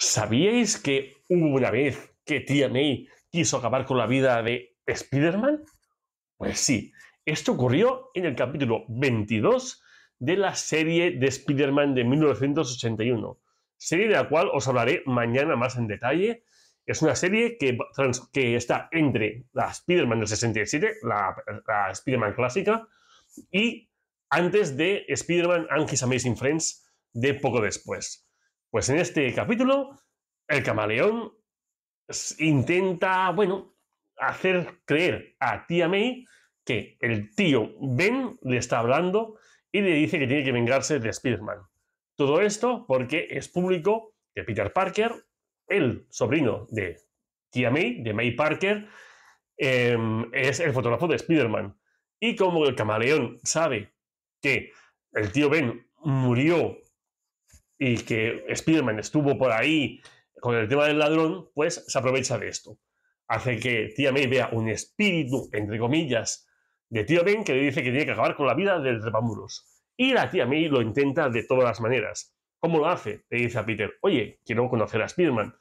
¿Sabíais que hubo una vez que Tía May quiso acabar con la vida de Spider-Man? Pues sí, esto ocurrió en el capítulo 22 de la serie de Spider-Man de 1981, serie de la cual os hablaré mañana más en detalle. Es una serie que, está entre la Spider-Man del 67, la, la Spider-Man clásica, y antes de Spider-Man and His Amazing Friends de poco después. Pues en este capítulo, el camaleón intenta, bueno, hacer creer a tía May que el tío Ben le está hablando y le dice que tiene que vengarse de Spider-Man. Todo esto porque es público que Peter Parker, el sobrino de tía May, de May Parker, em, es el fotógrafo de Spider-Man. Y como el camaleón sabe que el tío Ben murió y que Spider-Man estuvo por ahí con el tema del ladrón, pues se aprovecha de esto. Hace que Tía May vea un espíritu, entre comillas, de Tío Ben que le dice que tiene que acabar con la vida del trepamuros. Y la Tía May lo intenta de todas las maneras. ¿Cómo lo hace? Le dice a Peter, oye, quiero conocer a Spider-Man.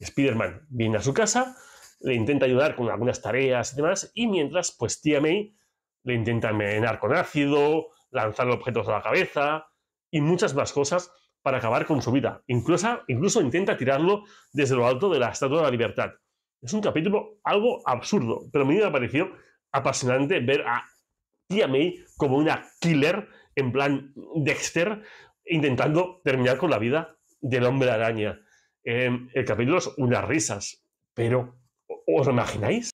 Spider-Man viene a su casa, le intenta ayudar con algunas tareas y demás, y mientras, pues Tía May le intenta envenenar con ácido, lanzar objetos a la cabeza y muchas más cosas para acabar con su vida. Incluso, incluso intenta tirarlo desde lo alto de la Estatua de la Libertad. Es un capítulo algo absurdo, pero a mí me pareció apasionante ver a Tia May como una killer, en plan Dexter, intentando terminar con la vida del hombre araña. Em, el capítulo es unas risas, pero ¿os lo imagináis?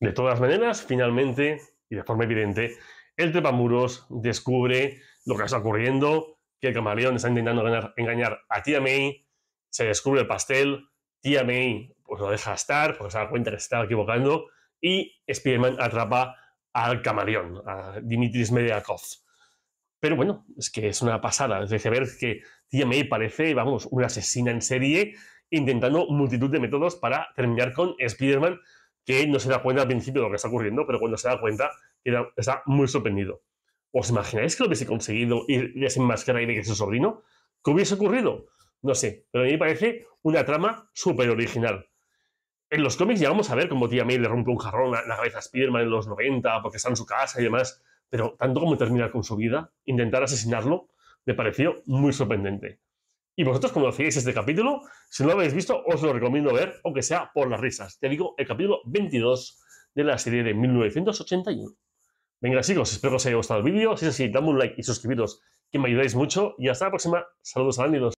De todas maneras, finalmente, y de forma evidente, el trepamuros descubre lo que está ocurriendo, que el camaleón está intentando engañar, engañar a Tia May, se descubre el pastel, Tia May pues lo deja estar porque se da cuenta que se estaba equivocando y Spider-Man atrapa al camaleón, a Dimitris Mediakov. Pero bueno, es que es una pasada. Es decir, ver que Tia May parece, vamos, una asesina en serie intentando multitud de métodos para terminar con Spider-Man, que no se da cuenta al principio de lo que está ocurriendo, pero cuando se da cuenta está muy sorprendido. ¿Os imagináis que lo hubiese conseguido ir más y de que su sobrino? ¿Qué hubiese ocurrido? No sé, pero a mí me parece una trama súper original. En los cómics llegamos a ver cómo Tía May le rompe un jarrón a la cabeza a Spiderman en los 90 porque está en su casa y demás, pero tanto como terminar con su vida, intentar asesinarlo, me pareció muy sorprendente. Y vosotros conocíais este capítulo, si no lo habéis visto, os lo recomiendo ver, aunque sea por las risas. Te digo, el capítulo 22 de la serie de 1981. Venga chicos, espero que os haya gustado el vídeo. Si es así, dadme un like y suscribiros, que me ayudáis mucho. Y hasta la próxima. Saludos a Andy